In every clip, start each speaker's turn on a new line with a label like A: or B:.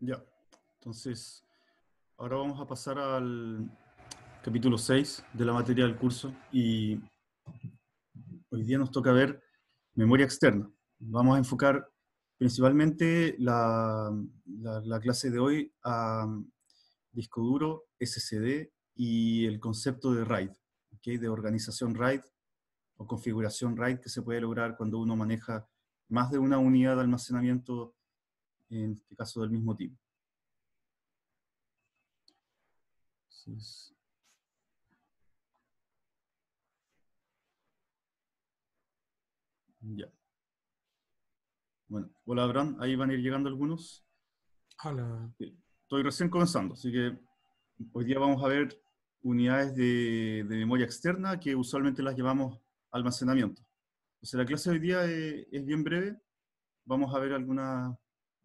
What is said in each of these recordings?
A: Ya, entonces ahora vamos a pasar al capítulo 6 de la materia del curso y hoy día nos toca ver memoria externa. Vamos a enfocar principalmente la, clase de hoy a disco duro, SSD y el concepto de RAID, ¿okay? de organización RAID o configuración RAID que se puede lograr cuando uno maneja más de una unidad de almacenamiento en este caso del mismo tipo. ya. Bueno, hola Abraham, ahí van a ir llegando algunos. Hola. Estoy recién comenzando, así que hoy día vamos a ver unidades de, memoria externa que usualmente las llevamos almacenamiento. O sea, la clase de hoy día es, eh, es bien breve. Vamos a ver algunas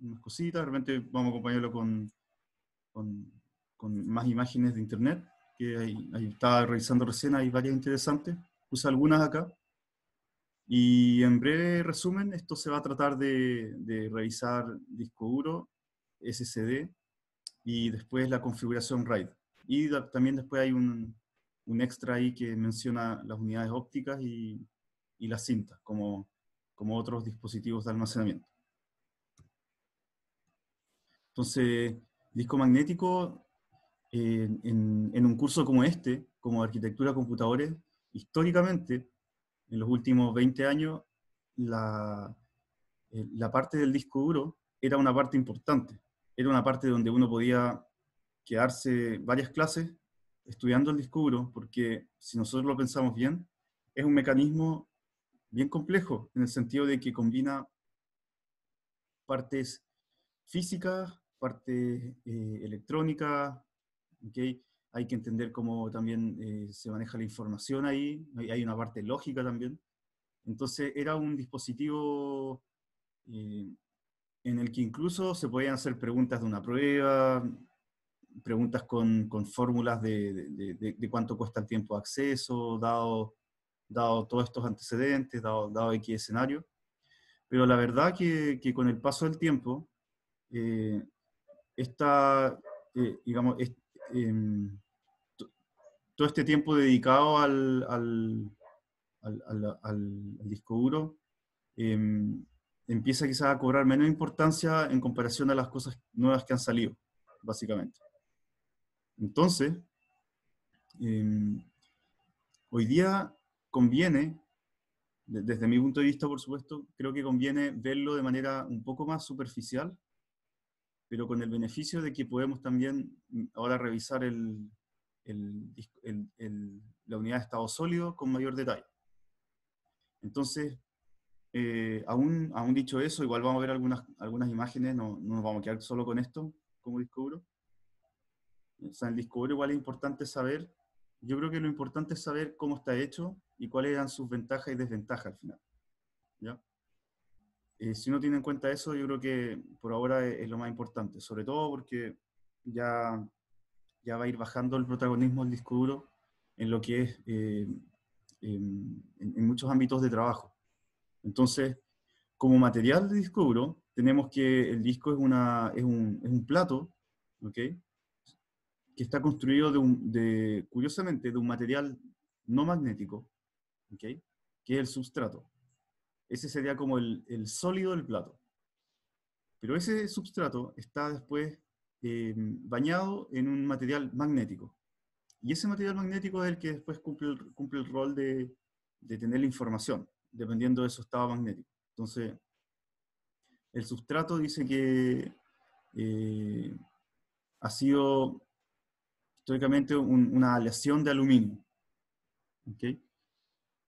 A: unas cositas, de repente vamos a acompañarlo con, con, más imágenes de internet, que ahí, estaba revisando recién, hay varias interesantes, puse algunas acá. Y en breve resumen, esto se va a tratar de, de revisar disco duro, SSD y después la configuración RAID. Y también después hay un, un extra ahí que menciona las unidades ópticas y, y las cintas como, como otros dispositivos de almacenamiento. Entonces, disco magnético eh, en, un curso como este, como arquitectura de computadores, históricamente, en los últimos 20 años, la, eh, la parte del disco duro era una parte importante. Era una parte donde uno podía quedarse varias clases estudiando el disco duro, porque si nosotros lo pensamos bien, es un mecanismo bien complejo, en el sentido de que combina partes físicas, parte eh, electrónica, ¿okay? hay que entender cómo también eh, se maneja la información ahí, hay una parte lógica también. Entonces era un dispositivo eh, en el que incluso se podían hacer preguntas de una prueba, preguntas con, con fórmulas de, de, cuánto cuesta el tiempo de acceso, dado, dado todos estos antecedentes, dado, dado X escenario. Pero la verdad que, que con el paso del tiempo, esta, eh, digamos, em, todo este tiempo dedicado al, al, al, al disco duro em, empieza quizás a cobrar menos importancia en comparación a las cosas nuevas que han salido, básicamente. Entonces, em, hoy día conviene desde mi punto de vista, por supuesto, creo que conviene verlo de manera un poco más superficial pero con el beneficio de que podemos también mm, ahora revisar la unidad de estado sólido con mayor detalle. Entonces, eh, aún, dicho eso, igual vamos a ver algunas, algunas imágenes, no, nos vamos a quedar solo con esto como descubro. O sea, en el disco igual es importante saber, yo creo que lo importante es saber cómo está hecho y cuáles eran sus ventajas y desventajas al final. ¿ya? Eh, si uno tiene en cuenta eso, yo creo que por ahora es, lo más importante, sobre todo porque ya, ya va a ir bajando el protagonismo del disco duro en lo que es eh, en, muchos ámbitos de trabajo. Entonces, como material de disco duro, tenemos que el disco es, una, es, un, es un plato, ¿ok? que está construido de, de, curiosamente, de un material no magnético, que es el sustrato ese sería como el, el sólido del plato. Pero ese substrato está después eh, bañado en un material magnético. Y ese material magnético es el que después cumple el, cumple el rol de, de tener la información, dependiendo de su estado magnético. Entonces, el sustrato dice que eh, ha sido históricamente una aleación de aluminio. ¿okay?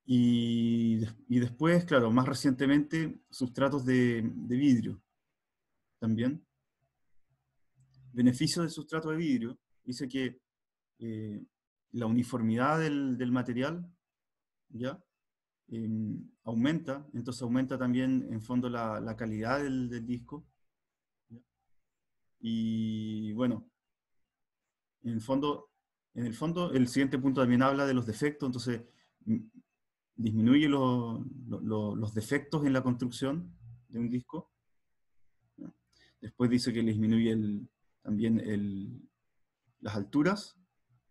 A: Y, después, claro, más recientemente, sustratos de, vidrio también. Beneficio del sustrato de vidrio. Dice que eh, la uniformidad del, material ¿ya? Em, aumenta, entonces aumenta también en fondo la, calidad del, disco. Y bueno, en, fondo, en el fondo el siguiente punto también habla de los defectos, entonces disminuye los defectos en la construcción de un disco. Después dice que le disminuye también las alturas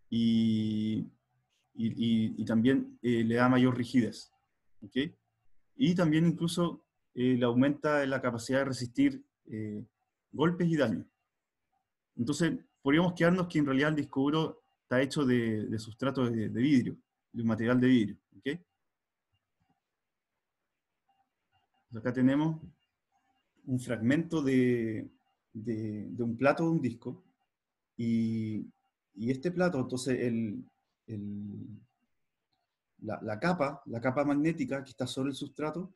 A: y, también eh, le da mayor rigidez. Y también incluso eh, le aumenta la capacidad de resistir eh, golpes y daño. Entonces, podríamos quedarnos que en realidad el disco duro está hecho de, de sustrato de, vidrio, de material de vidrio. ¿okay? acá tenemos un fragmento de, de, un plato de un disco y, y este plato, entonces el, la, capa, la capa magnética que está sobre el sustrato,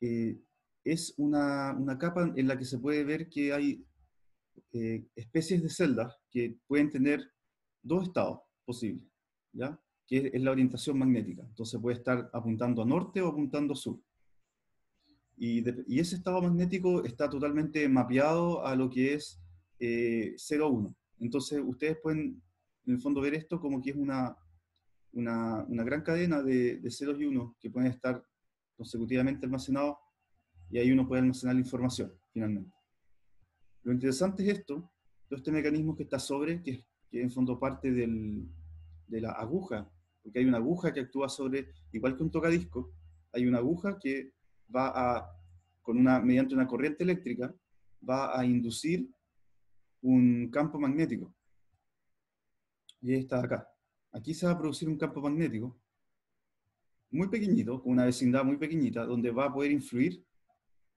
A: eh, es una, capa en la que se puede ver que hay eh, especies de celdas que pueden tener dos estados posibles, ¿ya? que es, es la orientación magnética. Entonces puede estar apuntando a norte o apuntando a sur. Y, ese estado magnético está totalmente mapeado a lo que es eh, 1 Entonces, ustedes pueden, en el fondo, ver esto como que es una, una, gran cadena de, de ceros y 1 que pueden estar consecutivamente almacenados y ahí uno puede almacenar la información, finalmente. Lo interesante es esto, todo este mecanismo que está sobre, que, que en fondo parte del, de la aguja, porque hay una aguja que actúa sobre, igual que un tocadisco, hay una aguja que va a, con una, mediante una corriente eléctrica, va a inducir un campo magnético. Y está acá. Aquí se va a producir un campo magnético muy pequeñito, con una vecindad muy pequeñita, donde va a poder influir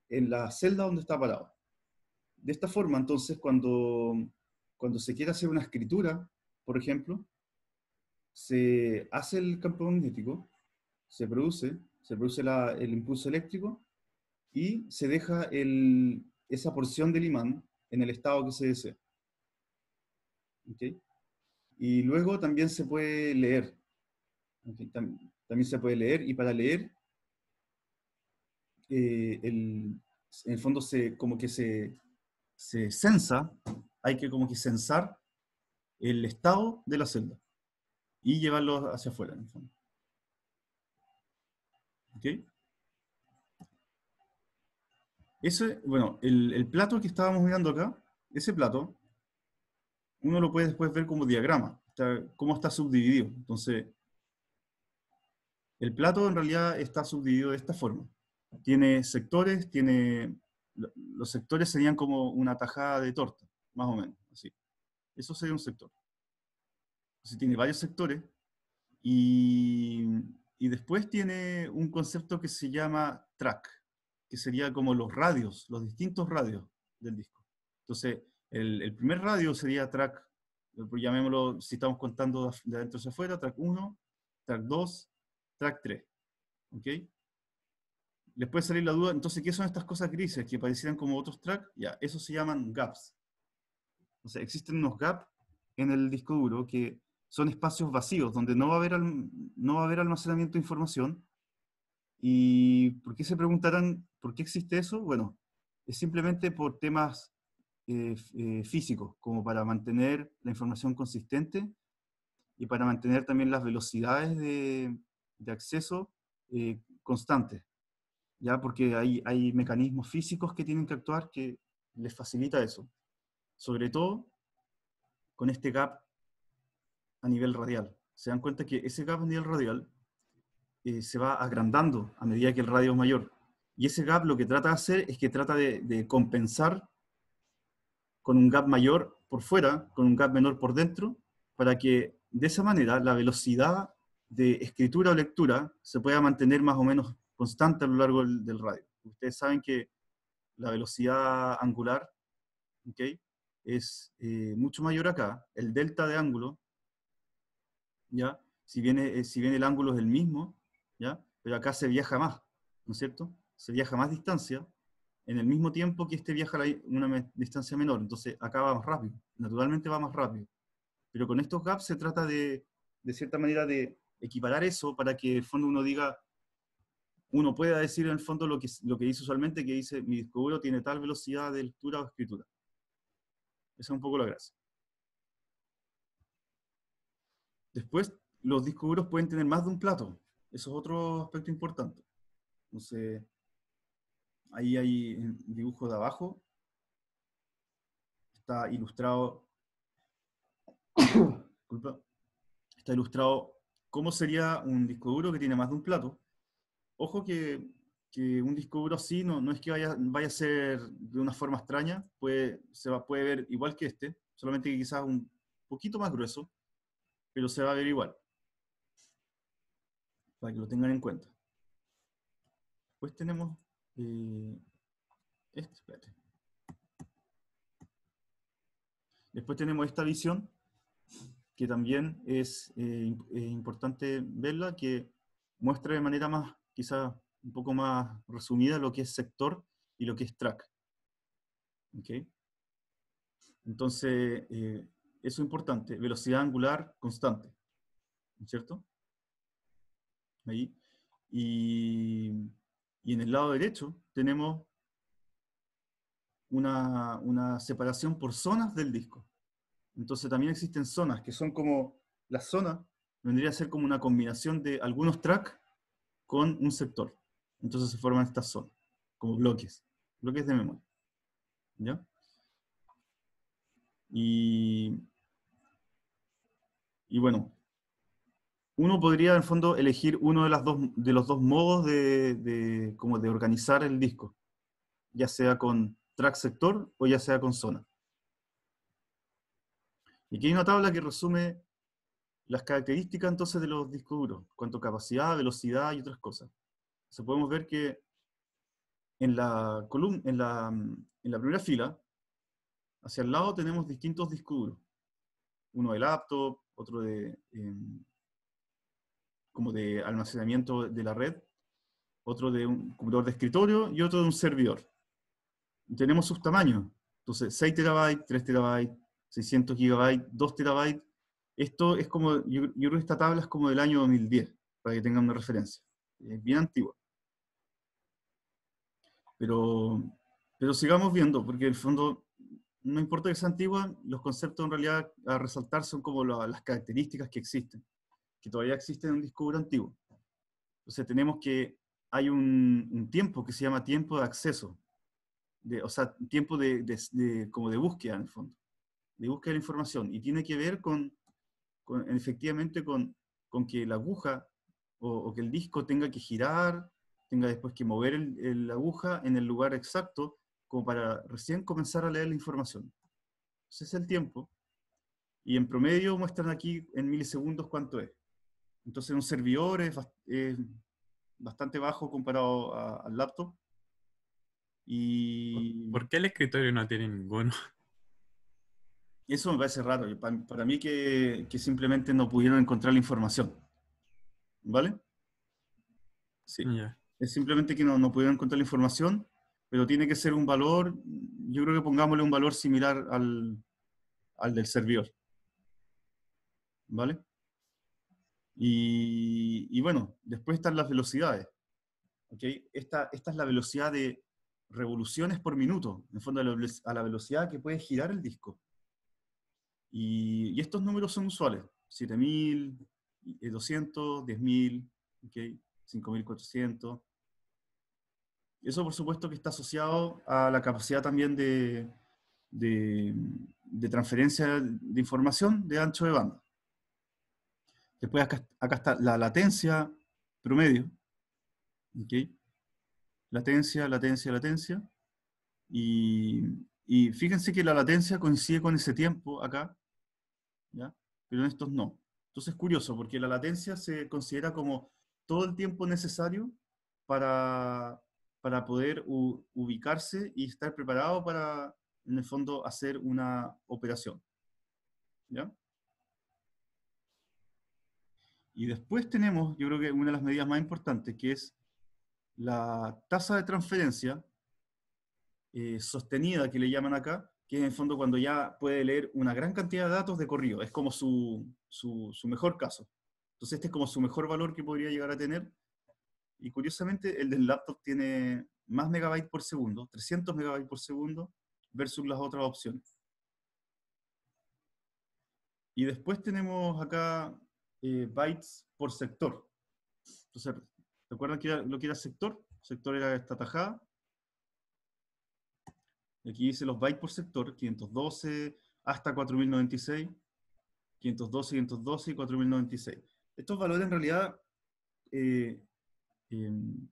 A: en la celda donde está parado. De esta forma, entonces, cuando, cuando se quiere hacer una escritura, por ejemplo, se hace el campo magnético, se produce, se produce el impulso eléctrico y se deja esa porción del imán en el estado que se desea. Y luego también se puede leer. También, se puede leer y para leer, eh, el, en el fondo se, como que se, se sensa, hay que como que censar el estado de la celda y llevarlo hacia afuera, en el fondo. ¿Okay? Ese, bueno, el, plato que estábamos mirando acá, ese plato, uno lo puede después ver como diagrama, como cómo está subdividido. Entonces, el plato en realidad está subdividido de esta forma. Tiene sectores, tiene... Los sectores serían como una tajada de torta, más o menos, así. Eso sería un sector. si tiene varios sectores y y después tiene un concepto que se llama track, que sería como los radios, los distintos radios del disco. Entonces, el, primer radio sería track, pues llamémoslo, si estamos contando de adentro hacia afuera, track 1, track 2, track 3. ¿Ok? Les puede salir la duda, entonces, ¿qué son estas cosas grises que parecieran como otros track? Ya, esos se llaman gaps. O sea, existen unos gaps en el disco duro que son espacios vacíos donde no va a haber, no va a haber almacenamiento de información. ¿Y por qué se preguntarán por qué existe eso? Bueno, es simplemente por temas eh, eh, físicos, como para mantener la información consistente y para mantener también las velocidades de, acceso eh, constantes. ¿ya? Porque hay, hay mecanismos físicos que tienen que actuar que les facilita eso. Sobre todo con este gap a nivel radial. Se dan cuenta que ese gap a nivel radial eh, se va agrandando a medida que el radio es mayor. Y ese gap lo que trata de hacer es que trata de, compensar con un gap mayor por fuera, con un gap menor por dentro, para que de esa manera la velocidad de escritura o lectura se pueda mantener más o menos constante a lo largo del, radio. Ustedes saben que la velocidad angular ¿okay? es eh, mucho mayor acá, el delta de ángulo ¿ya? Si bien, eh, si bien el ángulo es el mismo, ¿ya? Pero acá se viaja más, ¿no es cierto? Se viaja más distancia en el mismo tiempo que este viaja una distancia menor. Entonces acá va más rápido, naturalmente va más rápido. Pero con estos gaps se trata de, de cierta manera, de equiparar eso para que en el fondo uno diga, uno pueda decir en el fondo lo que, lo que dice usualmente, que dice, mi disco tiene tal velocidad de lectura o escritura. Esa es un poco la gracia. Después, los discos duros pueden tener más de un plato. Eso es otro aspecto importante. Entonces, ahí hay un dibujo de abajo. Está ilustrado. está ilustrado cómo sería un disco duro que tiene más de un plato. Ojo que, un disco duro así no, no es que vaya, vaya, a ser de una forma extraña. se va, puede ver igual que este, solamente que quizás un poquito más grueso pero se va a ver igual. Para que lo tengan en cuenta. Después tenemos eh, este, Después tenemos esta visión, que también es eh, eh, importante verla, que muestra de manera más, quizá un poco más resumida, lo que es sector y lo que es track. ¿Okay? Entonces, eso es importante, velocidad angular constante, ¿no es cierto? Ahí. Y, en el lado derecho tenemos una, una separación por zonas del disco. Entonces también existen zonas que son como la zona, vendría a ser como una combinación de algunos tracks con un sector. Entonces se forman estas zonas, como bloques, bloques de memoria. ¿Ya? Y y bueno, uno podría en fondo elegir uno de, las dos, de los dos modos de, de organizar el disco, ya sea con track sector o ya sea con zona. Y aquí hay una tabla que resume las características entonces de los discos duros, cuanto capacidad, velocidad y otras cosas. se podemos ver que en la, columna, en, en la primera fila, hacia el lado tenemos distintos discos duros. Uno de laptop, otro de, em, como de almacenamiento de la red, otro de un computador de escritorio y otro de un servidor. tenemos sus tamaños. Entonces, 6 terabytes, 3 terabytes, 600 gigabytes, 2 terabytes. Esto es como, yo, creo que esta tabla es como del año 2010, para que tengan una referencia. Es bien antigua. Pero, pero sigamos viendo, porque en el fondo no importa que sea antigua, los conceptos en realidad a resaltar son como las características que existen, que todavía existen en un disco duro antiguo. Entonces tenemos que hay un, tiempo que se llama tiempo de acceso, de, o sea, tiempo de, como de búsqueda en el fondo, de búsqueda de información, y tiene que ver con, efectivamente con, que la aguja o, que el disco tenga que girar, tenga después que mover la aguja en el lugar exacto como para recién comenzar a leer la información. Ese es el tiempo. Y en promedio muestran aquí en milisegundos cuánto es. Entonces un servidor es, bastante bajo comparado al laptop. Y... ¿Por qué el escritorio no tiene ninguno? Eso me parece raro. Para, mí que, simplemente no pudieron encontrar la información. ¿Vale? Sí. Es simplemente que no, no pudieron encontrar la información pero tiene que ser un valor, yo creo que pongámosle un valor similar al, al del servidor. ¿Vale? Y, bueno, después están las velocidades. ¿okay? Esta, esta es la velocidad de revoluciones por minuto, en fondo a la, velocidad que puede girar el disco. Y, estos números son usuales, 7.200, 10.000, 5.400, eso, por supuesto, que está asociado a la capacidad también de, transferencia de información de ancho de banda. Después acá, está la latencia promedio. Latencia, latencia, latencia. Y, fíjense que la latencia coincide con ese tiempo acá, pero en estos no. Entonces es curioso, porque la latencia se considera como todo el tiempo necesario para, para poder ubicarse y estar preparado para, en el fondo, hacer una operación. Y después tenemos, yo creo que una de las medidas más importantes, que es la tasa de transferencia eh, sostenida, que le llaman acá, que en el fondo cuando ya puede leer una gran cantidad de datos de corrido. Es como su, su mejor caso. Entonces este es como su mejor valor que podría llegar a tener y curiosamente, el del laptop tiene más megabytes por segundo, 300 megabytes por segundo, versus las otras opciones. Y después tenemos acá eh, bytes por sector. Entonces, ¿recuerdan que lo que era sector? Sector era esta tajada. Aquí dice los bytes por sector, 512 hasta 4096, 512, 512 y 4096. Estos valores en realidad eh, Em,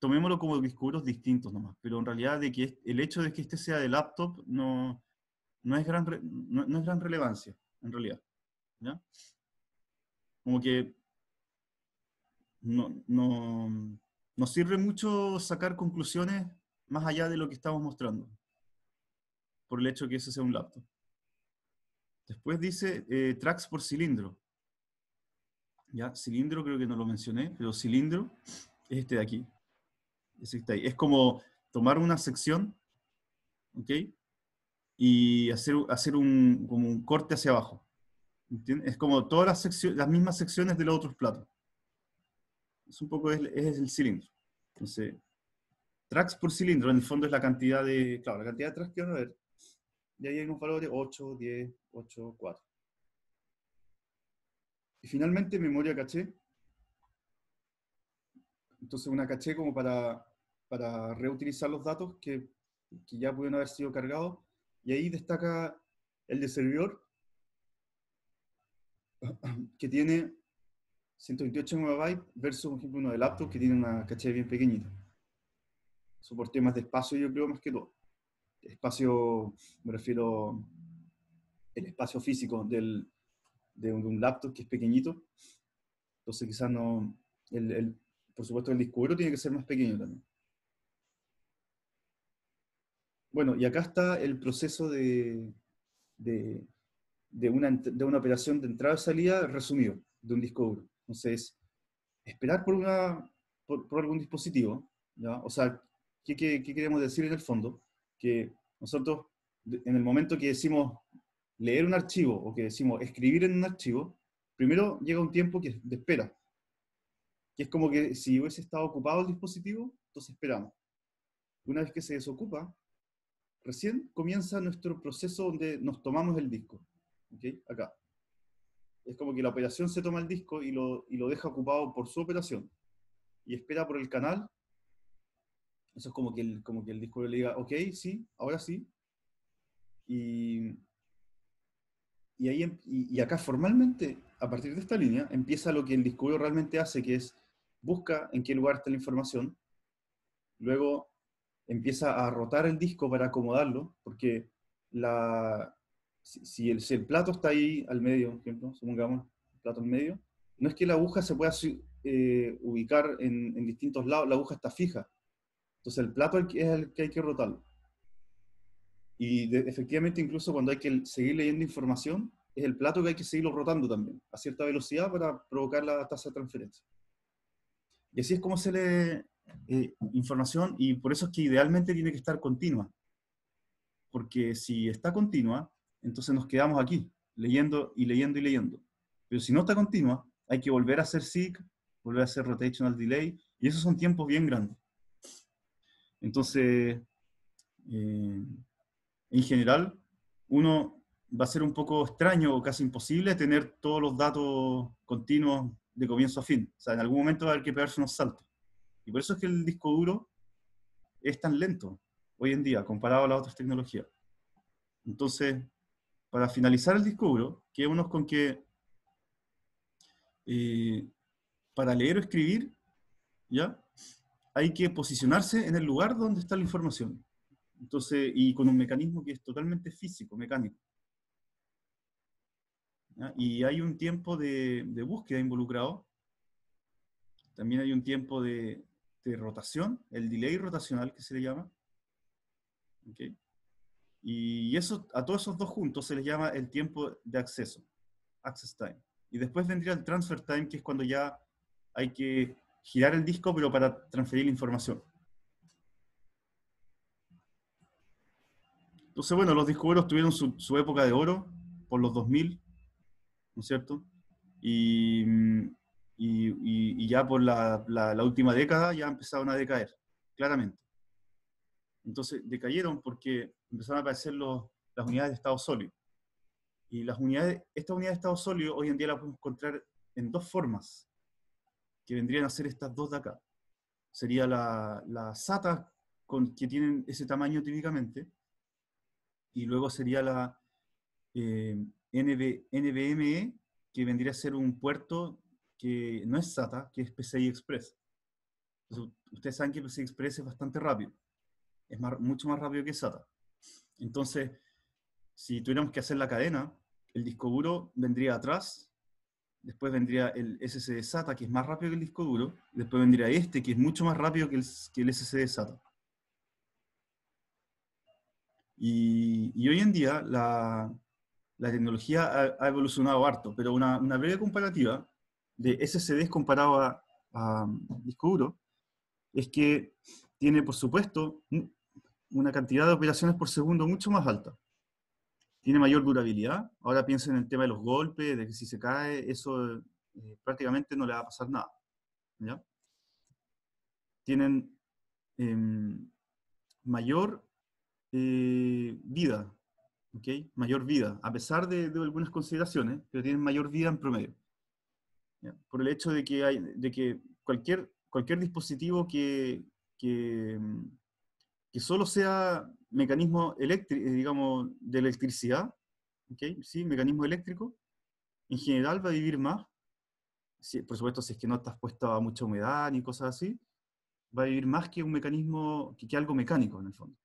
A: tomémoslo como discursos distintos nomás, pero en realidad de que el hecho de que este sea de laptop no, no, es, gran, no, es gran relevancia, en realidad. Como que no, no, nos sirve mucho sacar conclusiones más allá de lo que estamos mostrando, por el hecho de que ese sea un laptop. Después dice eh, tracks por cilindro. ¿ya? Cilindro creo que no lo mencioné, pero cilindro es este de aquí. Es, este ahí. es como tomar una sección, ¿ok? Y hacer, hacer un, como un corte hacia abajo. Es como todas las, secciones, las mismas secciones de los otros platos. Es un poco, es, es el cilindro. Entonces, tracks por cilindro, en el fondo es la cantidad de, claro, la cantidad de tracks que van a ver. Y ahí hay un valor de 8, 10, 8, 4. Y finalmente memoria caché. Entonces una caché como para, reutilizar los datos que, que ya pudieron haber sido cargados. Y ahí destaca el de servidor, que tiene 128 MB versus, por ejemplo, uno de laptop que tiene una caché bien pequeñita. Eso más de espacio, yo creo, más que todo. Espacio, me refiero el espacio físico del, de un, laptop que es pequeñito. Entonces quizás no, el, por supuesto el disco duro tiene que ser más pequeño también. Bueno, y acá está el proceso de, de, de, una, de una operación de entrada y salida resumido de un disco duro. Entonces, esperar por, una, por, algún dispositivo, ¿ya? o sea, ¿qué, qué, queremos decir en el fondo? Que nosotros, en el momento que decimos leer un archivo o que decimos escribir en un archivo, primero llega un tiempo que de espera. Que es como que si hubiese estado ocupado el dispositivo, entonces esperamos. Una vez que se desocupa, recién comienza nuestro proceso donde nos tomamos el disco. ¿okay? Acá. Es como que la operación se toma el disco y lo, y lo deja ocupado por su operación. Y espera por el canal. Eso es como que el, como que el disco le diga, ok, sí, ahora sí. Y Em, y, acá formalmente, a partir de esta línea, empieza lo que el disco realmente hace, que es busca en qué lugar está la información, luego empieza a rotar el disco para acomodarlo, porque la, si, el, plato está ahí al medio, por ejemplo, supongamos, plato al medio, no es que la aguja se pueda eh, ubicar en, en, distintos lados, la aguja está fija. Entonces el plato es el que hay que rotarlo. Y efectivamente, incluso cuando hay que seguir leyendo información, es el plato que hay que seguirlo rotando también, a cierta velocidad para provocar la tasa de transferencia. Y así es como se lee eh, información y por eso es que idealmente tiene que estar continua. Porque si está continua, entonces nos quedamos aquí, leyendo y leyendo y leyendo. Pero si no está continua, hay que volver a hacer SIG, volver a hacer rotational delay, y esos son tiempos bien grandes. Entonces, eh, en general, uno va a ser un poco extraño o casi imposible tener todos los datos continuos de comienzo a fin. O sea, en algún momento va a haber que pegarse unos saltos. Y por eso es que el disco duro es tan lento hoy en día comparado a las otras tecnologías. Entonces, para finalizar el disco duro, uno con que eh, para leer o escribir, ¿ya? Hay que posicionarse en el lugar donde está la información. Entonces, y con un mecanismo que es totalmente físico, mecánico. Y hay un tiempo de, búsqueda involucrado, también hay un tiempo de, rotación, el delay rotacional que se le llama. Y eso, a todos esos dos juntos se les llama el tiempo de acceso, access time. Y después vendría el transfer time, que es cuando ya hay que girar el disco, pero para transferir la información. Entonces, bueno, los discos tuvieron su, época de oro por los 2000, ¿no es cierto? Y, ya por la, última década ya empezaron a decaer, claramente. Entonces, decayeron porque empezaron a aparecer los, las unidades de estado sólido. Y las unidades, esta unidad de estado sólido hoy en día la podemos encontrar en dos formas, que vendrían a ser estas dos de acá. Sería la, la SATA, con, que tienen ese tamaño típicamente, y luego sería la eh, e, que vendría a ser un puerto que no es SATA, que es PCI Express. ustedes saben que PCI Express es bastante rápido, es mucho más rápido que SATA. Entonces, si tuviéramos que hacer la cadena, el disco duro vendría atrás, después vendría el SSD SATA, que es más rápido que el disco duro, después vendría este, que es mucho más rápido que el SSD SATA. Y, hoy en día la, la tecnología ha, evolucionado harto, pero una, una, breve comparativa de SSDs comparado a, a um, disco duro es que tiene, por supuesto, una cantidad de operaciones por segundo mucho más alta. Tiene mayor durabilidad. Ahora piensen en el tema de los golpes, de que si se cae, eso eh, prácticamente no le va a pasar nada. Tienen eh, mayor eh, vida, mayor vida, a pesar de, algunas consideraciones, pero tienen mayor vida en promedio. Por el hecho de que, hay, de que cualquier, cualquier dispositivo que, que, mm, solo sea mecanismo eléctrico, digamos, de electricidad, ¿Sí? mecanismo eléctrico, en general va a vivir más, por supuesto si es que no estás puesto a mucha humedad ni cosas así, va a vivir más que un mecanismo, que algo mecánico en el fondo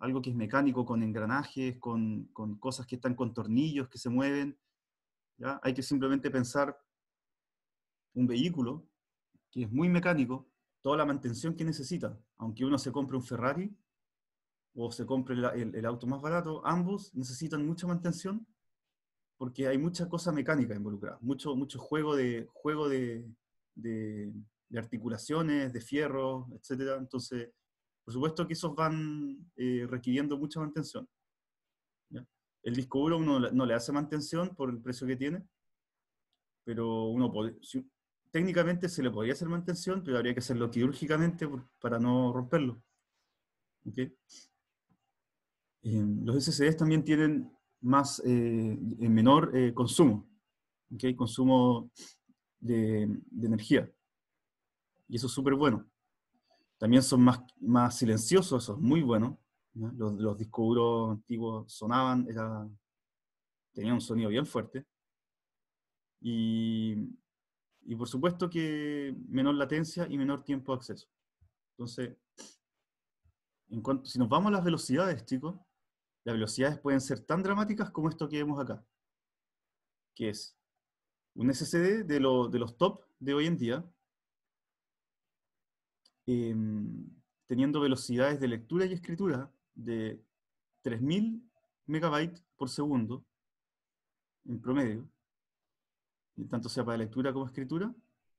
A: algo que es mecánico, con engranajes, con, con cosas que están con tornillos, que se mueven. ¿ya? Hay que simplemente pensar un vehículo que es muy mecánico, toda la mantención que necesita, aunque uno se compre un Ferrari o se compre el, el, auto más barato, ambos necesitan mucha mantención porque hay mucha cosa mecánica involucrada, mucho, mucho juego, de, juego de, de articulaciones, de fierro, etc. Entonces, por supuesto que esos van eh, requiriendo mucha mantención. El disco duro uno no le hace mantención por el precio que tiene, pero uno puede, técnicamente se le podría hacer mantención, pero habría que hacerlo quirúrgicamente para no romperlo. los SSDs también tienen más, eh, eh, menor consumo, ¿okay? consumo de, energía. Y eso es súper bueno. También son más, más silenciosos, eso es muy bueno. Los, discos duros antiguos sonaban, tenían un sonido bien fuerte. Y, por supuesto que menor latencia y menor tiempo de acceso. Entonces, en si nos vamos a las velocidades, chicos, las velocidades pueden ser tan dramáticas como esto que vemos acá, que es un SSD de, de los top de hoy en día, Em, teniendo velocidades de lectura y escritura de 3.000 megabytes por segundo, en promedio, tanto sea para lectura como escritura,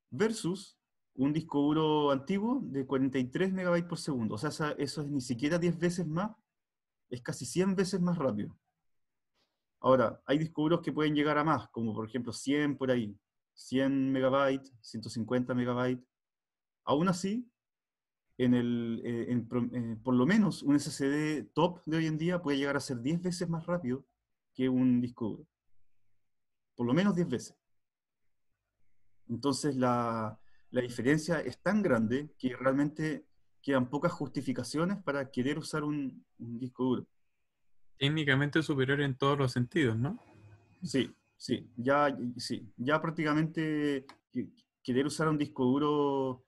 A: versus un disco duro antiguo de 43 megabytes por segundo. O sea, eso es ni siquiera 10 veces más, es casi 100 veces más rápido. Ahora, hay discos duros que pueden llegar a más, como por ejemplo 100 por ahí, 100 megabytes, 150 megabytes. Aún así, en el, eh, eh, por lo menos un SSD top de hoy en día puede llegar a ser 10 veces más rápido que un disco duro. Por lo menos 10 veces. Entonces la, diferencia es tan grande que realmente quedan pocas justificaciones para querer usar un, disco duro. Técnicamente superior en todos los sentidos, ¿no? Sí, sí, ya, sí, ya prácticamente querer usar un disco duro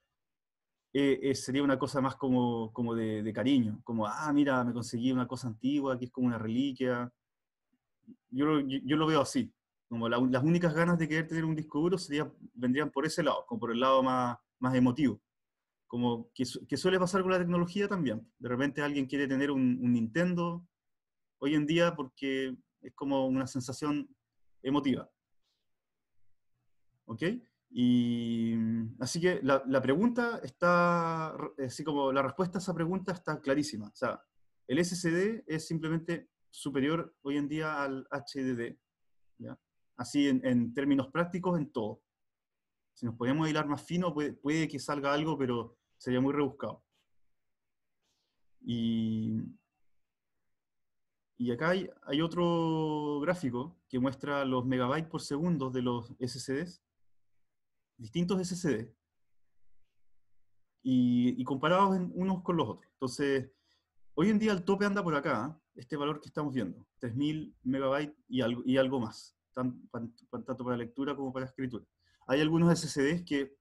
A: eh, eh, sería una cosa más como, como de, cariño, como, ah, mira, me conseguí una cosa antigua, que es como una reliquia. Yo, lo, veo así, como las únicas ganas de querer tener un disco duro sería, vendrían por ese lado, como por el lado más, más emotivo, como que, suele pasar con la tecnología también. De repente alguien quiere tener un, un Nintendo hoy en día porque es como una sensación emotiva. ¿Ok? Y mm, así que la, pregunta está, eh, así como la respuesta a esa pregunta está clarísima. O sea, el SSD es simplemente superior hoy en día al HDD. Así en, términos prácticos, en todo. Si nos podíamos hilar más fino, puede, que salga algo, pero sería muy rebuscado. Y, acá hay, hay otro gráfico que muestra los megabytes por segundo de los SSDs distintos SSD y, y comparados unos con los otros. Entonces, hoy en día el tope anda por acá, ¿eh? este valor que estamos viendo, 3.000 megabytes y algo, y algo más, tanto para lectura como para escritura. Hay algunos SSDs que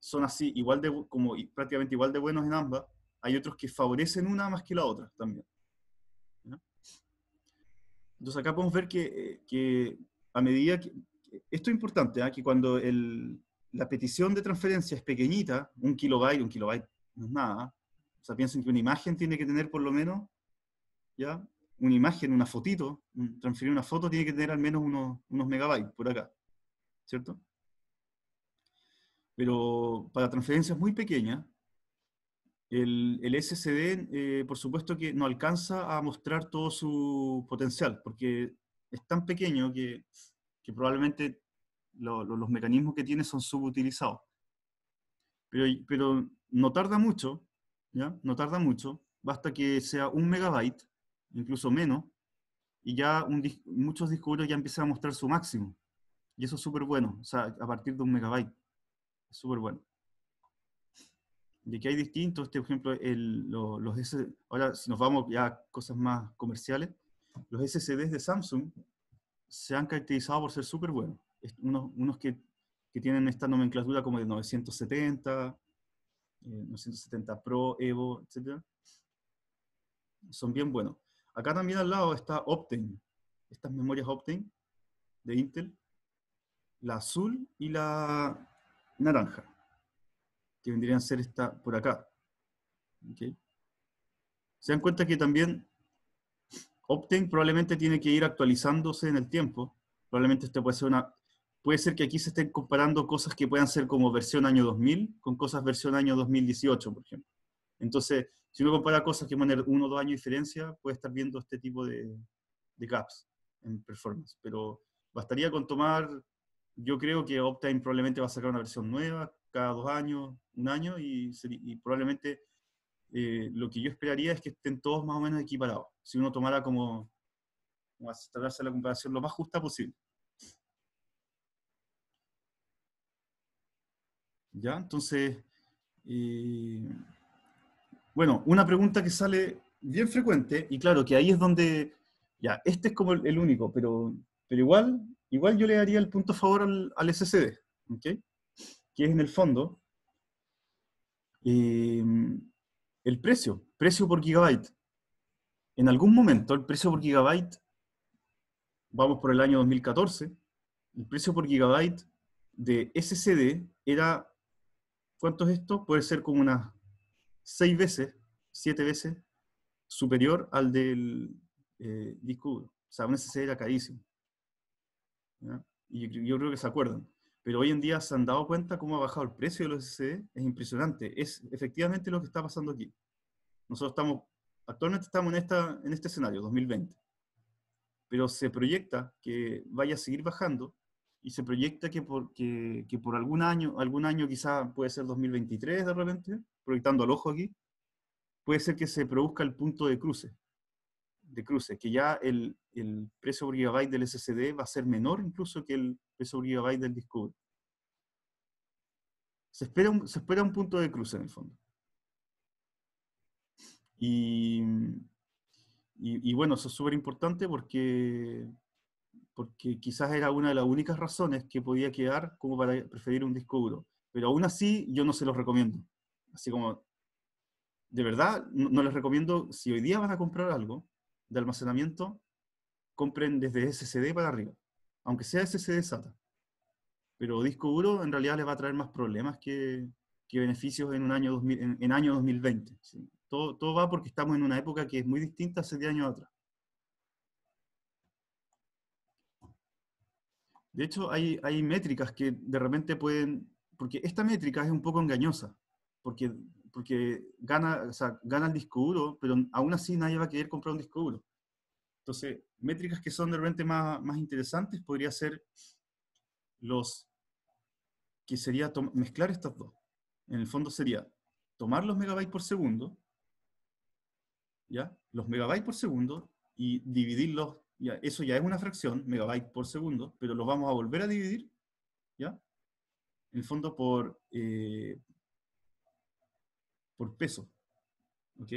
A: son así, igual de, como prácticamente igual de buenos en ambas, hay otros que favorecen una más que la otra también. Entonces acá podemos ver que, eh, a medida que, esto es importante, ¿eh? que cuando el, la petición de transferencia es pequeñita, un kilobyte, un kilobyte no es nada. O sea, piensen que una imagen tiene que tener por lo menos, ¿ya? Una imagen, una fotito, transferir una foto tiene que tener al menos unos, megabytes por acá, ¿cierto? Pero para transferencias muy pequeñas, el, SSD, eh, por supuesto que no alcanza a mostrar todo su potencial, porque es tan pequeño que, que probablemente los mecanismos que tiene son subutilizados. Pero, pero no tarda mucho, ¿ya? No tarda mucho, basta que sea un megabyte, incluso menos, y ya muchos discos ya empiezan a mostrar su máximo. Y eso es súper bueno, o sea, a partir de un megabyte. Es súper bueno. De que hay distintos, este, ejemplo, los, ahora si nos vamos ya a cosas más comerciales, los SSDs de Samsung se han caracterizado por ser súper buenos unos, que, tienen esta nomenclatura como de 970, 970 eh, Pro, Evo, etc. Son bien buenos. Acá también al lado está Optane, estas memorias Optane de Intel, la azul y la naranja, que vendrían a ser esta por acá. Se dan cuenta que también Optane probablemente tiene que ir actualizándose en el tiempo. Probablemente este puede ser una, puede ser que aquí se estén comparando cosas que puedan ser como versión año 2000 con cosas versión año 2018, por ejemplo. Entonces, si uno compara cosas que van a tener uno o dos años de diferencia, puede estar viendo este tipo de, de gaps en performance. Pero bastaría con tomar, yo creo que Optime probablemente va a sacar una versión nueva cada dos años, un año, y, probablemente eh, lo que yo esperaría es que estén todos más o menos equiparados. Si uno tomara como, como hacer la comparación lo más justa posible. ¿Ya? Entonces, eh, bueno, una pregunta que sale bien frecuente, y claro que ahí es donde, ya, este es como el, único, pero, pero igual, igual yo le daría el punto a favor al, SSD SCD, ¿okay? que es en el fondo eh, el precio, precio por gigabyte. En algún momento el precio por gigabyte, vamos por el año 2014, el precio por gigabyte de SCD era ¿Cuánto es esto? Puede ser como unas seis veces, siete veces superior al del eh, disco O sea, un era carísimo. Y yo, creo que se acuerdan. Pero hoy en día se han dado cuenta cómo ha bajado el precio de los Es impresionante. Es efectivamente lo que está pasando aquí. Nosotros estamos, actualmente estamos en, esta, en este escenario, 2020. Pero se proyecta que vaya a seguir bajando y se proyecta que por, que, por algún año, algún año quizá puede ser 2023 de repente, proyectando al ojo aquí, puede ser que se produzca el punto de cruce, de cruce, que ya el, el precio por gigabyte del SSD va a ser menor incluso que el precio por gigabyte del disco Se espera un, se espera un punto de cruce en el fondo. Y, y, y bueno, eso es súper importante porque porque quizás era una de las únicas razones que podía quedar como para preferir un disco duro. Pero aún así, yo no se los recomiendo. Así como, de verdad, no, les recomiendo, si hoy día van a comprar algo de almacenamiento, compren desde SSD para arriba, aunque sea SSD SATA. Pero disco duro en realidad les va a traer más problemas que, beneficios en, un año 2020. Todo, todo va porque estamos en una época que es muy distinta hace 10 años atrás. De hecho, hay, métricas que de repente pueden, porque esta métrica es un poco engañosa, porque, porque gana, gana el disco duro, pero aún así nadie va a querer comprar un disco duro. Entonces, métricas que son de repente más, interesantes podría ser los que sería mezclar estas dos. En el fondo sería tomar los megabytes por segundo, ¿ya? Los megabytes por segundo y dividirlos eso ya es una fracción, megabytes por segundo, pero lo vamos a volver a dividir, ¿ya? En fondo por, eh, por peso, ¿ok?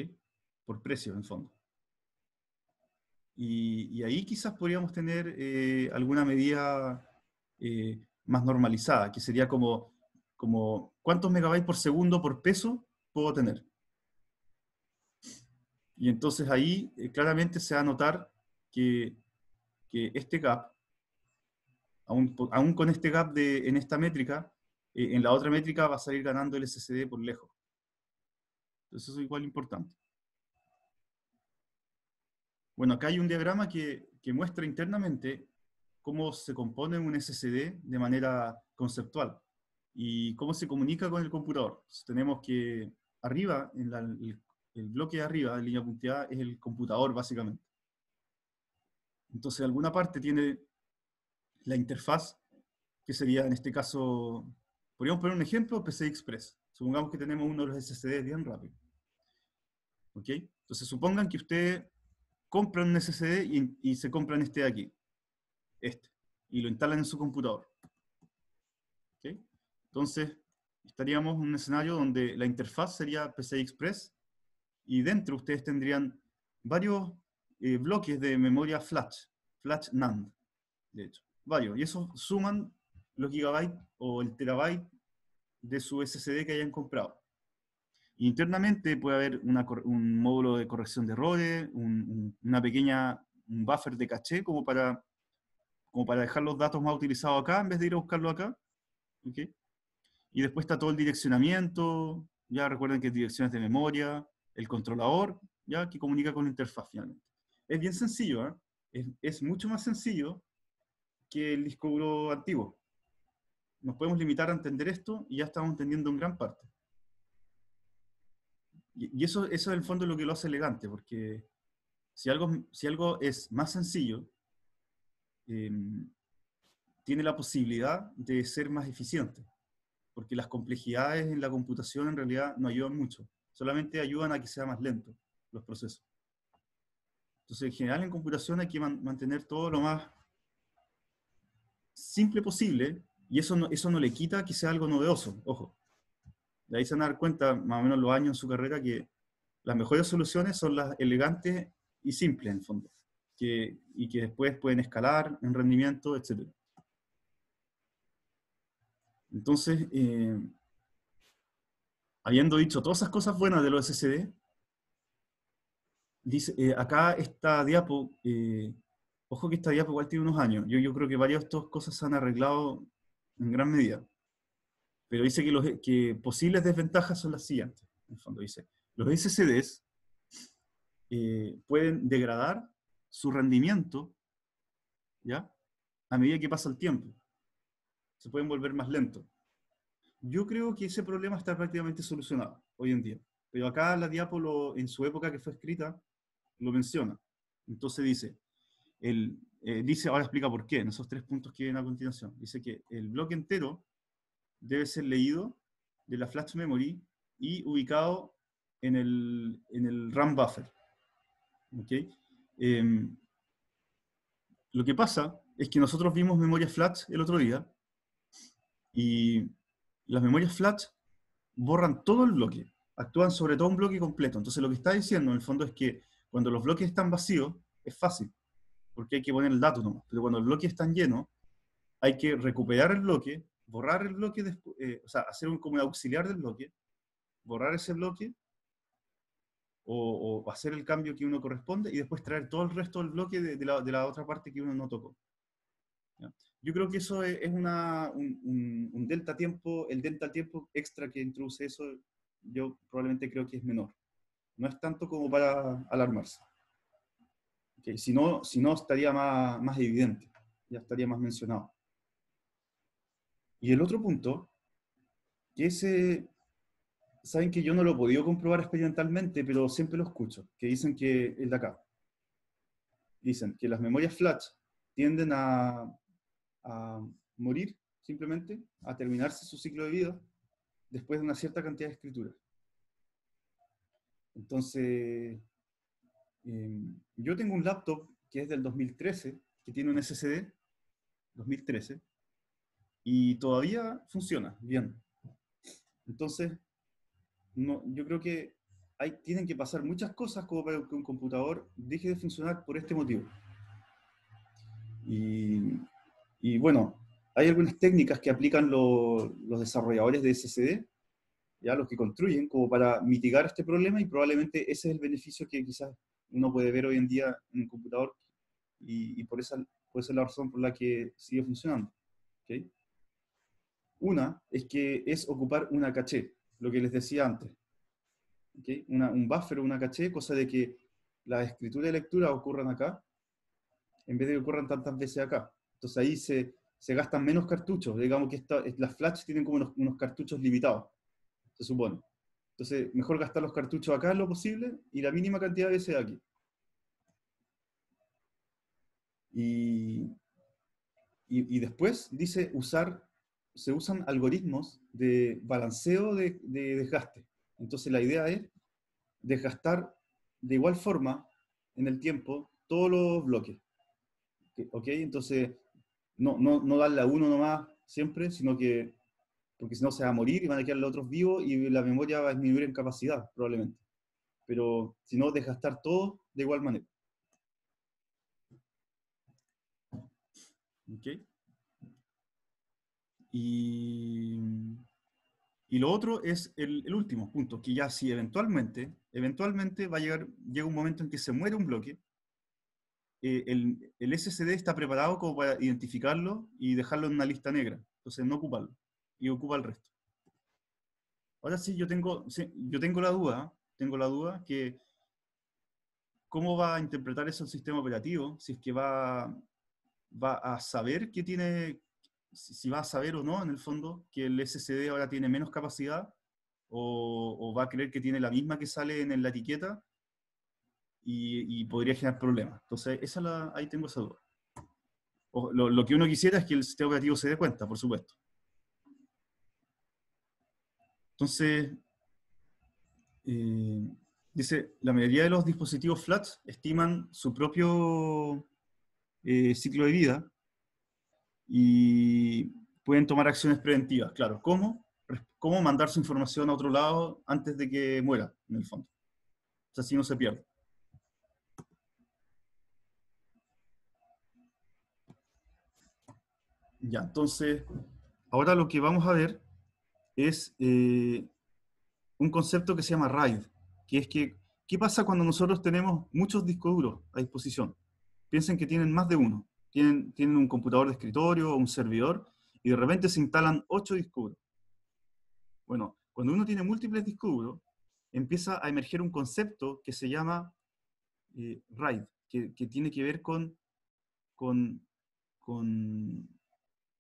A: Por precio, en fondo. Y, ahí quizás podríamos tener eh, alguna medida eh, más normalizada, que sería como, como cuántos megabytes por segundo por peso puedo tener. Y entonces ahí claramente se va a notar que, este gap, aún, con este gap de, en esta métrica, eh, en la otra métrica va a salir ganando el SSD por lejos. Entonces eso es igual importante. Bueno, acá hay un diagrama que, que muestra internamente cómo se compone un SSD de manera conceptual y cómo se comunica con el computador. tenemos que arriba, en el, el, bloque de arriba, de línea punteada, es el computador básicamente. Entonces, alguna parte tiene la interfaz, que sería en este caso, podríamos poner un ejemplo, PC Express. Supongamos que tenemos uno de los SSDs bien rápido. ¿Ok? Entonces, supongan que usted compra un SSD y, y se compran este de aquí, este, y lo instalan en su computador. ¿Ok? Entonces, estaríamos en un escenario donde la interfaz sería PCI Express y dentro ustedes tendrían varios eh, bloques de memoria flash, flash NAND, de hecho, varios. Y eso suman los gigabytes o el terabyte de su SSD que hayan comprado. Internamente puede haber un módulo de corrección de errores, un, una pequeña un buffer de caché como para, como para dejar los datos más utilizados acá en vez de ir a buscarlo acá. Y después está todo el direccionamiento, ya recuerden que direcciones de memoria, el controlador, ya que comunica con la interfaz finalmente. Es bien sencillo, ¿eh? es, mucho más sencillo que el disco duro antiguo. Nos podemos limitar a entender esto y ya estamos entendiendo en gran parte. Y, eso, eso en el fondo lo que lo hace elegante, porque si algo, si algo es más sencillo, em, tiene la posibilidad de ser más eficiente, porque las complejidades en la computación en realidad no ayudan mucho, solamente ayudan a que sea más lento los procesos. Entonces, en general, en computación hay que mantener todo lo más simple posible, y eso no, eso no le quita que sea algo novedoso, ojo. De ahí se van a dar cuenta, más o menos los años en su carrera, que las mejores soluciones son las elegantes y simples, en fondo, que, y que después pueden escalar en rendimiento, etc. Entonces, eh, habiendo dicho todas esas cosas buenas de los SSD, dice, eh, acá esta diapo, eh, ojo que esta diapo igual tiene unos años. Yo, yo creo que varias de estas cosas se han arreglado en gran medida. Pero dice que, los, que posibles desventajas son las siguientes. En el fondo dice, los SCDs eh, pueden degradar su rendimiento ¿ya? a medida que pasa el tiempo. Se pueden volver más lentos. Yo creo que ese problema está prácticamente solucionado hoy en día. Pero acá la Diapo en su época que fue escrita, lo menciona. Entonces dice, el, eh, dice, ahora explica por qué, en esos tres puntos que vienen a continuación. Dice que el bloque entero debe ser leído de la flash memory y ubicado en el, en el RAM buffer. ¿Okay? Em, lo que pasa es que nosotros vimos memoria flash el otro día y las memorias flash borran todo el bloque, actúan sobre todo un bloque completo. Entonces lo que está diciendo en el fondo es que cuando los bloques están vacíos, es fácil, porque hay que poner el dato nomás. Pero cuando los bloques están llenos, hay que recuperar el bloque, borrar el bloque, eh, o sea, hacer un, como auxiliar del bloque, borrar ese bloque o, hacer el cambio que uno corresponde y después traer todo el resto del bloque de, la, otra parte que uno no tocó. Yo creo que eso es, una, un, delta tiempo, el delta tiempo extra que introduce eso, yo probablemente creo que es menor no es tanto como para alarmarse. que Si, no, si no, estaría más, más evidente, ya estaría más mencionado. Y el otro punto, que ese, saben que yo no lo he podido comprobar experimentalmente, pero siempre lo escucho, que dicen que el de acá. Dicen que las memorias flash tienden a, a morir simplemente, a terminarse su ciclo de vida después de una cierta cantidad de escrituras. Entonces, em, yo tengo un laptop que es del 2013, que tiene un SSD, 2013, y todavía funciona bien. Entonces, no, yo creo que hay, tienen que pasar muchas cosas como para que un computador deje de funcionar por este motivo. Y, bueno, hay algunas técnicas que aplican los desarrolladores de SSD ya los que construyen, como para mitigar este problema y probablemente ese es el beneficio que quizás uno puede ver hoy en día en un computador y, por esa puede ser la razón por la que sigue funcionando. Una es que es ocupar una caché, lo que les decía antes. Una, un buffer o una caché, cosa de que la escritura y lectura ocurran acá, en vez de que ocurran tantas veces acá. Entonces ahí se, gastan menos cartuchos. Digamos que las flash tienen como unos cartuchos limitados se supone. Entonces, mejor gastar los cartuchos acá lo posible y la mínima cantidad de veces aquí. Y, y, después dice usar, se usan algoritmos de balanceo de, desgaste. Entonces, la idea es desgastar de igual forma en el tiempo todos los bloques. ¿Ok? Entonces, no, no, no darle a uno nomás siempre, sino que porque si no se va a morir y van a quedar los otros vivos y la memoria va a disminuir en capacidad, probablemente. Pero si no, deja estar todo de igual manera. Okay. Y, y, lo otro es el, último punto, que ya si eventualmente, eventualmente va a llegar, llega un momento en que se muere un bloque, eh, el, el SSD está preparado como para identificarlo y dejarlo en una lista negra, entonces no ocuparlo y ocupa el resto. Ahora sí, yo tengo, yo tengo la duda, tengo la duda que cómo va a interpretar eso el sistema operativo, si es que va, va a saber que tiene, si va a saber o no en el fondo que el SSD ahora tiene menos capacidad o, va a creer que tiene la misma que sale en, la etiqueta y, podría generar problemas. Entonces, esa la, ahí tengo esa duda. lo, lo que uno quisiera es que el sistema operativo se dé cuenta, por supuesto. Entonces, eh, dice, la mayoría de los dispositivos flat estiman su propio eh, ciclo de vida y pueden tomar acciones preventivas. Claro, ¿cómo? ¿Cómo mandar su información a otro lado antes de que muera, en el fondo? O sea, si no se pierde. Ya, entonces, ahora lo que vamos a ver es eh, un concepto que se llama RAID, que es que, ¿qué pasa cuando nosotros tenemos muchos discos duros a disposición? Piensen que tienen más de uno. Tienen, tienen un computador de escritorio o un servidor y de repente se instalan ocho discos duros. Bueno, cuando uno tiene múltiples discos duros, empieza a emerger un concepto que se llama eh, RAID, que, tiene que ver con, con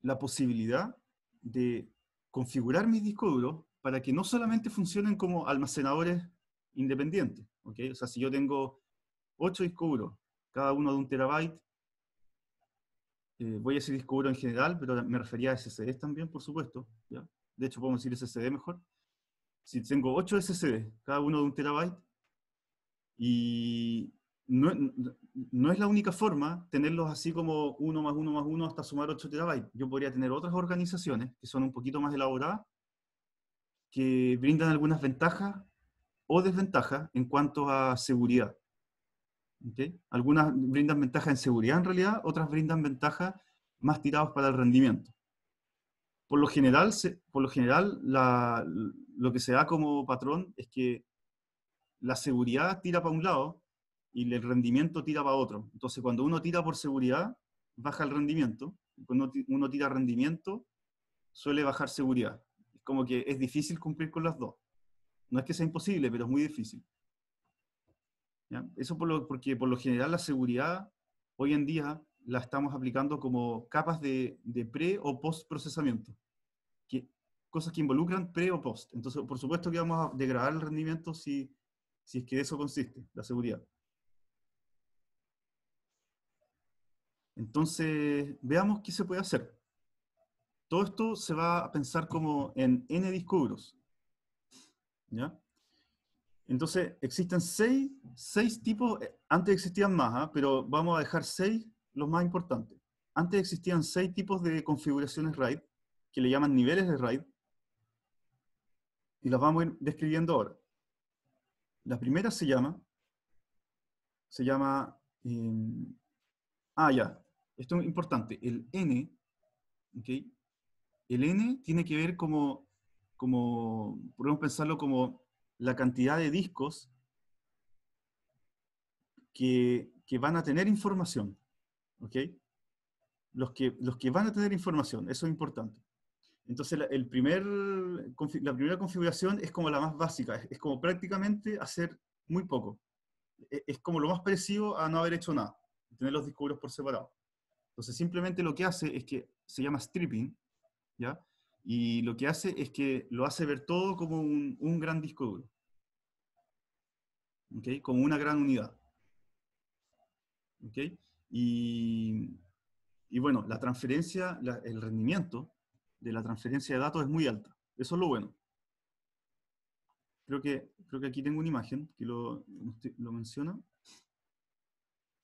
A: la posibilidad de configurar mis discos duros para que no solamente funcionen como almacenadores independientes. ¿okay? O sea, si yo tengo 8 discos duros, cada uno de un terabyte, eh, voy a decir disco duros en general, pero me refería a SSDs también, por supuesto. De hecho, podemos decir SSD mejor. Si tengo 8 SSD, cada uno de un terabyte, y no, no, es la única forma tenerlos así como uno más uno más uno hasta sumar 8 terabytes. Yo podría tener otras organizaciones que son un poquito más elaboradas, que brindan algunas ventajas o desventajas en cuanto a seguridad. Algunas brindan ventajas en seguridad en realidad, otras brindan ventajas más tirados para el rendimiento. Por lo general, por lo, general lo que se da como patrón es que la seguridad tira para un lado y el rendimiento tira para otro. Entonces, cuando uno tira por seguridad, baja el rendimiento. Cuando uno tira rendimiento, suele bajar seguridad. Es como que es difícil cumplir con las dos. No es que sea imposible, pero es muy difícil. Eso por lo, porque por lo general la seguridad hoy en día la estamos aplicando como capas de, de pre o post procesamiento. Que, cosas que involucran pre o post. Entonces, por supuesto que vamos a degradar el rendimiento si, si es que eso consiste, la seguridad. Entonces, veamos qué se puede hacer. Todo esto se va a pensar como en n discos. ¿Ya? Entonces, existen seis, tipos, eh, antes existían más, ¿ah? pero vamos a dejar seis los más importantes. Antes existían seis tipos de configuraciones RAID, que le llaman niveles de RAID, y las vamos describiendo ahora. La primera se llama, se llama, em, ah ya, esto es importante. El N, El N tiene que ver como, como, podemos pensarlo como la cantidad de discos que, que van a tener información. ok Los, que, los que van a tener información, eso es importante. Entonces, la, el primer, la primera configuración es como la más básica, es, como prácticamente hacer muy poco. Es, es, como lo más parecido a no haber hecho nada, tener los discos por separado. Entonces simplemente lo que hace es que se llama stripping, ¿ya? Y lo que hace es que lo hace ver todo como un, gran disco duro. ¿Ok? Como una gran unidad. ¿Ok? Y, bueno, la transferencia, el rendimiento de la transferencia de datos es muy alta. Eso es lo bueno. Creo que, creo que aquí tengo una imagen que lo, lo menciona.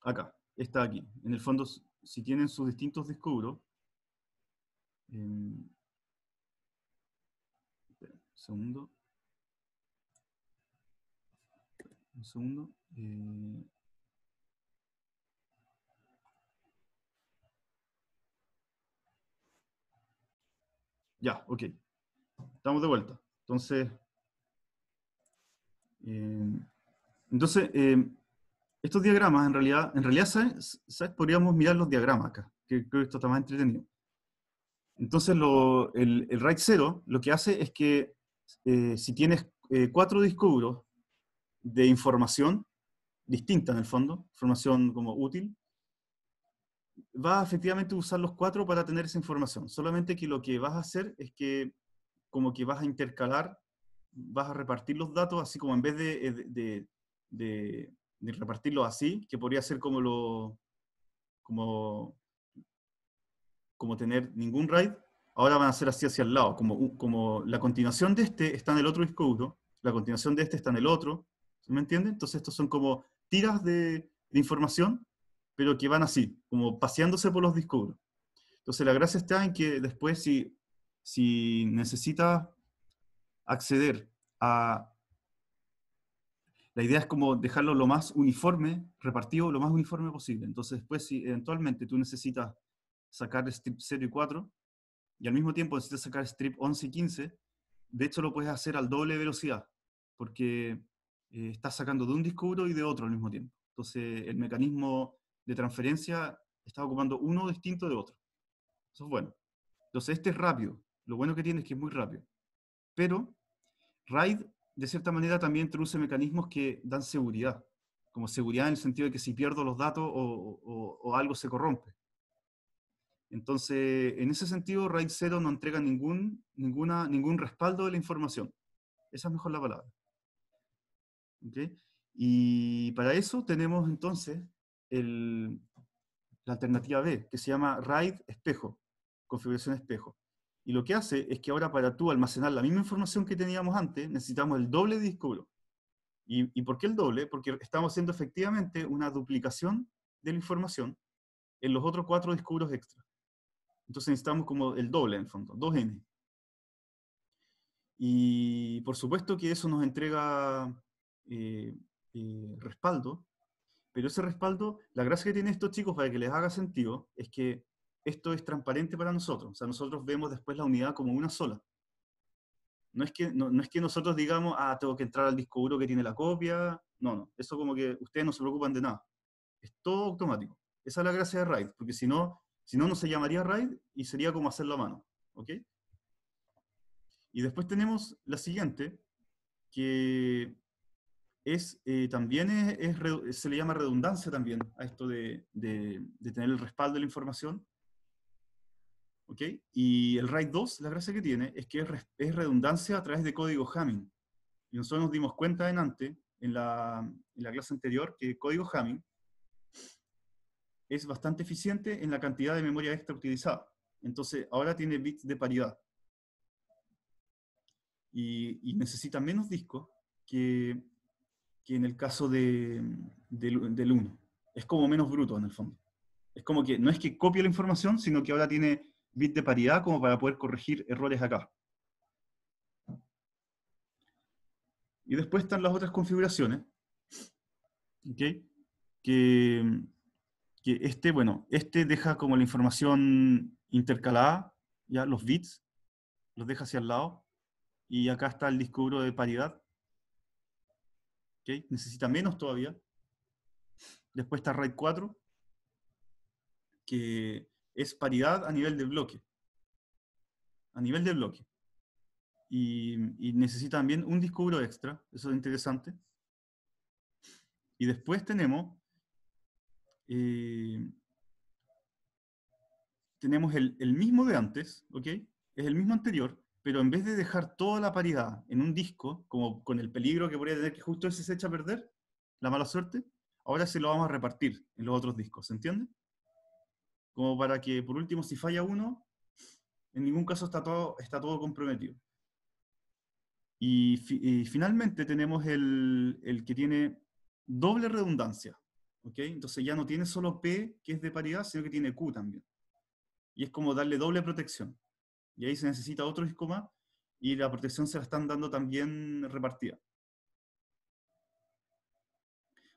A: Acá, está aquí. En el fondo si tienen sus distintos descubros, em, segundo, un segundo, eh, Ya, ok. Estamos de vuelta. Entonces, em, entonces eh, estos diagramas, en realidad, en realidad ¿sabes? podríamos mirar los diagramas acá, que creo que esto está más entretenido. Entonces, el, el RAID 0 lo que hace es que eh, si tienes eh, cuatro discos de información, distinta en el fondo, información como útil, vas a efectivamente usar los cuatro para tener esa información. Solamente que lo que vas a hacer es que como que vas a intercalar, vas a repartir los datos, así como en vez de, eh, de ni repartirlo así, que podría ser como lo, como, como tener ningún raid, ahora van a ser así hacia el lado, como, como la continuación de este está en el otro disco duro, la continuación de este está en el otro, ¿me entiende? Entonces estos son como tiras de, información, pero que van así, como paseándose por los discos Entonces la gracia está en que después si, si necesitas acceder a la idea es como dejarlo lo más uniforme, repartido lo más uniforme posible. Entonces, después, si eventualmente tú necesitas sacar strip 0 y 4, y al mismo tiempo necesitas sacar strip 11 y 15, de hecho lo puedes hacer al doble velocidad, porque eh, estás sacando de un disco duro y de otro al mismo tiempo. Entonces, el mecanismo de transferencia está ocupando uno distinto de otro. Eso es bueno. Entonces, este es rápido. Lo bueno que tiene es que es muy rápido. Pero RAID de cierta manera también introduce mecanismos que dan seguridad, como seguridad en el sentido de que si pierdo los datos o, algo se corrompe. Entonces, en ese sentido, RAID 0 no entrega ningún, ninguna, ningún respaldo de la información. Esa es mejor la palabra. Y para eso tenemos entonces la alternativa B, que se llama RAID espejo, configuración espejo. Y lo que hace es que ahora para tú almacenar la misma información que teníamos antes, necesitamos el doble de disco ¿Y, ¿Y, por qué el doble? Porque estamos haciendo efectivamente una duplicación de la información en los otros cuatro discos extra. Entonces necesitamos como el doble en fondo, 2N. Y por supuesto que eso nos entrega eh, eh, respaldo, pero ese respaldo, la gracia que tiene estos chicos para que les haga sentido es que esto es transparente para nosotros. O sea, nosotros vemos después la unidad como una sola. No es que, no, es que nosotros digamos, ah, tengo que entrar al disco duro que tiene la copia. No, no. Eso como que ustedes no se preocupan de nada. Es todo automático. Esa es la gracia de RAID, porque si no, si no, no se llamaría RAID y sería como hacerlo a mano. ¿Ok? Y después tenemos la siguiente, que es, eh, también es, se le llama redundancia también a esto de, de, de, tener el respaldo de la información, ¿ok? Y el RAID 2, la gracia que tiene es que es, redundancia a través de código Hamming. Y nosotros nos dimos cuenta en antes, en la, en la clase anterior, que el código Hamming es bastante eficiente en la cantidad de memoria extra utilizada. Entonces, ahora tiene bits de paridad. Y, y necesita menos discos que, que, en el caso de, del 1. Es como menos bruto, en el fondo. Es como que no es que copie la información, sino que ahora tiene bit de paridad como para poder corregir errores acá. Y después están las otras configuraciones. ¿okay? Que, que, este, bueno, este deja como la información intercalada, ya los bits, los deja hacia el lado. Y acá está el disco duro de paridad. ¿okay? Necesita menos todavía. Después está RAID 4, que es paridad a nivel de bloque. A nivel de bloque. Y, necesita también un disco extra, eso es interesante. Y después tenemos, eh, tenemos el, mismo de antes, ¿ok? Es el mismo anterior, pero en vez de dejar toda la paridad en un disco, como con el peligro que podría tener que justo ese se echa a perder, la mala suerte, ahora se lo vamos a repartir en los otros discos, ¿se entiende? como para que por último si falla uno, en ningún caso está todo, está todo comprometido. Y, finalmente tenemos el, el, que tiene doble redundancia. ¿okay? Entonces ya no tiene solo P, que es de paridad, sino que tiene Q también. Y es como darle doble protección. Y ahí se necesita otro iscoma, y la protección se la están dando también repartida.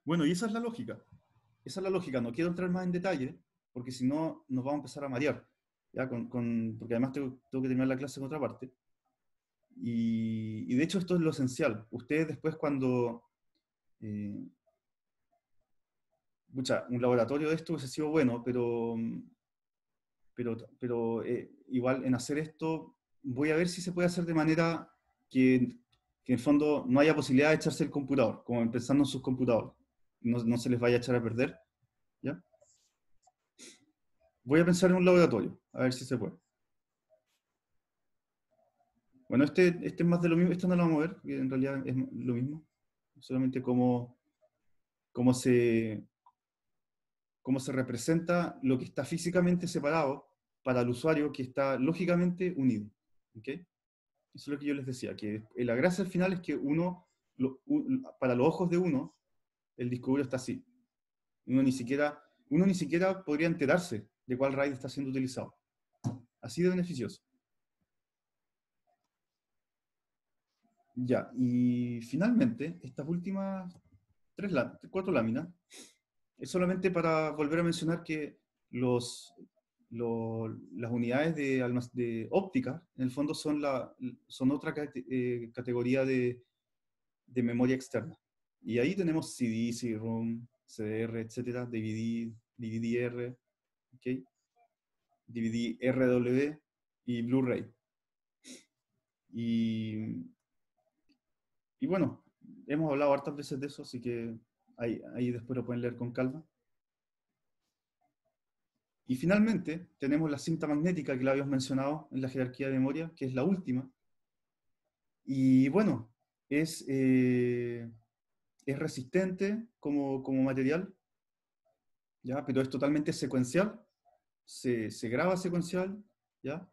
A: Bueno, y esa es la lógica. Esa es la lógica. No quiero entrar más en detalle, porque si no nos vamos a empezar a marear, ¿ya? Con, porque además tengo, que terminar la clase en otra parte. Y, de hecho esto es lo esencial. Ustedes después cuando... Eh, un laboratorio de esto hubiese sido bueno, pero, pero, pero eh, igual en hacer esto voy a ver si se puede hacer de manera que, en fondo no haya posibilidad de echarse el computador, como empezando en sus computadores, no, no se les vaya a echar a perder, ¿ya? Voy a pensar en un laboratorio, a ver si se puede. Bueno, este, este es más de lo mismo, este no lo vamos a ver, en realidad es lo mismo, solamente cómo, cómo, se, cómo se representa lo que está físicamente separado para el usuario que está lógicamente unido. ¿okay? Eso es lo que yo les decía, que la gracia al final es que uno, para los ojos de uno, el disco está así. Uno ni siquiera, uno ni siquiera podría enterarse de cuál RAID está siendo utilizado. Así de beneficioso. Ya, y finalmente, estas últimas tres, cuatro láminas es solamente para volver a mencionar que los, las unidades de, de, óptica, en el fondo, son, la, son otra eh, categoría de, de, memoria externa. Y ahí tenemos CD, CD-ROM, CDR, etcétera, DVD, DVD-R, ¿okay? DVD RW y Blu-ray. Y, bueno, hemos hablado hartas veces de eso, así que ahí, después lo pueden leer con calma. Y finalmente tenemos la cinta magnética que la habíamos mencionado en la jerarquía de memoria, que es la última. Y bueno, es, eh, es resistente como, material, ¿ya? pero es totalmente secuencial se, graba secuencial, ¿ya?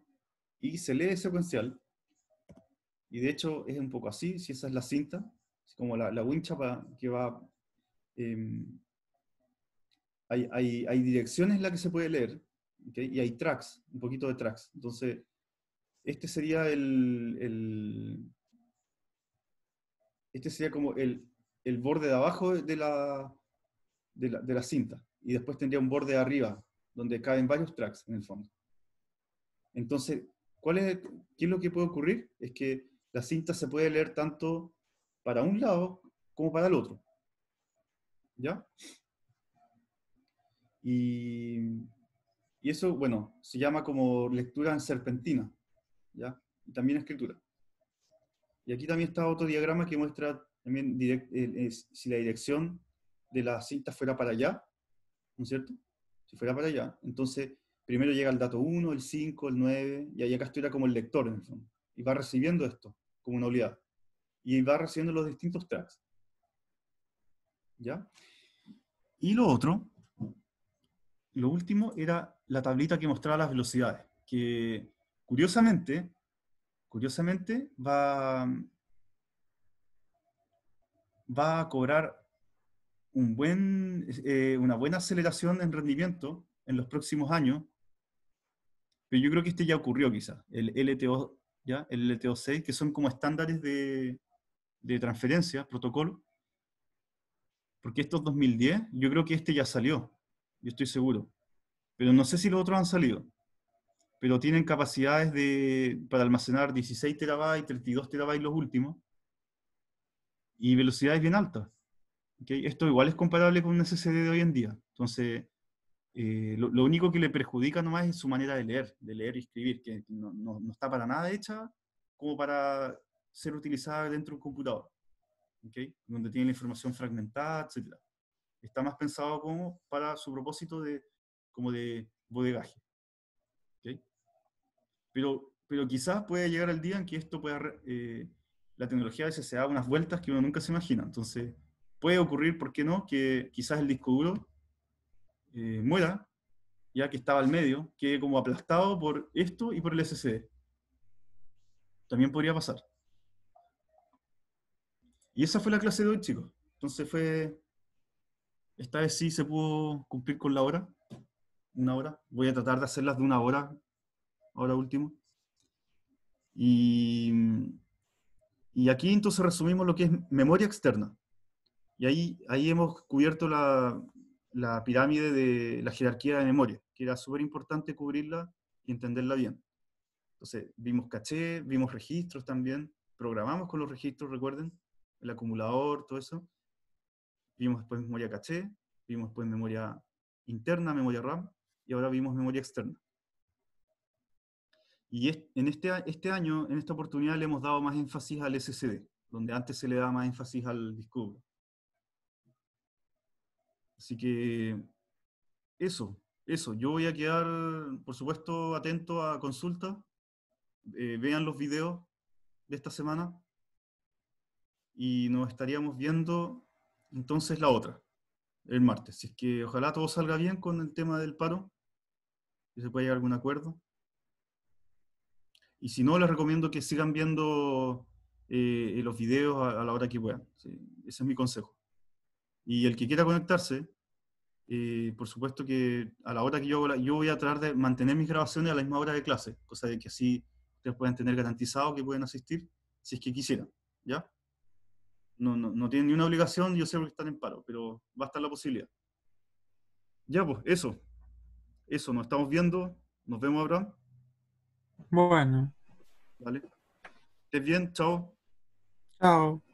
A: Y se lee secuencial. Y de hecho es un poco así, si esa es la cinta, como la, la wincha que va... Em, hay, hay, direcciones en las que se puede leer, y hay tracks, un poquito de tracks. Entonces, este sería el, el este sería como el, borde de abajo de la, de la, de la cinta, y después tendría un borde de arriba, donde caben varios tracks en el fondo. Entonces, ¿cuál es, ¿qué es lo que puede ocurrir? Es que la cinta se puede leer tanto para un lado como para el otro. ¿Ya? Y, eso, bueno, se llama como lectura en serpentina, ¿ya? Y también escritura. Y aquí también está otro diagrama que muestra también eh, eh, si la dirección de la cinta fuera para allá, ¿no es cierto? si fuera para allá. Entonces, primero llega el dato 1, el 5, el 9, y ahí acá esto era como el lector en el Y va recibiendo esto como una unidad. Y va recibiendo los distintos tracks. ¿Ya? Y lo otro, lo último era la tablita que mostraba las velocidades, que curiosamente, curiosamente va, va a cobrar buen, eh, una buena aceleración en rendimiento en los próximos años, pero yo creo que este ya ocurrió quizás, el LTO, ¿ya? el LTO 6, que son como estándares de, de transferencia, protocolo, porque estos 2010, yo creo que este ya salió, yo estoy seguro, pero no sé si los otros han salido, pero tienen capacidades para almacenar 16 terabytes, 32 terabytes los últimos, y velocidades bien altas. Esto igual es comparable con un SSD de hoy en día. Entonces, eh, lo, único que le perjudica nomás es su manera de leer, de leer y escribir, que no, está para nada hecha como para ser utilizada dentro de un computador, donde tiene la información fragmentada, etc. Está más pensado como para su propósito de, como de bodegaje. Pero, pero quizás puede llegar el día en que esto pueda, eh, la tecnología de veces se da unas vueltas que uno nunca se imagina. Entonces, puede ocurrir, ¿por qué no?, que quizás el disco duro eh, muera, ya que estaba al medio, quede como aplastado por esto y por el SSD. También podría pasar. Y esa fue la clase de hoy, chicos. Entonces fue, esta vez sí se pudo cumplir con la hora, una hora. Voy a tratar de hacerlas de una hora, ahora último. Y, y aquí entonces resumimos lo que es memoria externa. Y ahí, ahí hemos cubierto la, pirámide de la jerarquía de memoria, que era súper importante cubrirla y entenderla bien. Entonces, vimos caché, vimos registros también, programamos con los registros, recuerden, el acumulador, todo eso. Vimos después memoria caché, vimos después memoria interna, memoria RAM, y ahora vimos memoria externa. Y en este, este, año, en esta oportunidad, le hemos dado más énfasis al SSD, donde antes se le daba más énfasis al disco Así que eso, eso. Yo voy a quedar, por supuesto, atento a consulta. Eh, vean los videos de esta semana y nos estaríamos viendo entonces la otra, el martes. Si que ojalá todo salga bien con el tema del paro, y se pueda llegar a algún acuerdo. Y si no, les recomiendo que sigan viendo eh, los videos a, la hora que puedan. ese es mi consejo. Y el que quiera conectarse, por supuesto que a la hora que yo, yo voy a tratar de mantener mis grabaciones a la misma hora de clase, cosa de que así ustedes pueden tener garantizado que pueden asistir si es que quisieran, ¿ya? No, no, tienen ni una obligación, yo sé que están en paro, pero va a estar la posibilidad. Ya, pues, eso. Eso, nos estamos viendo. Nos vemos, Abraham. Bueno. Vale. bien, chao. Chao.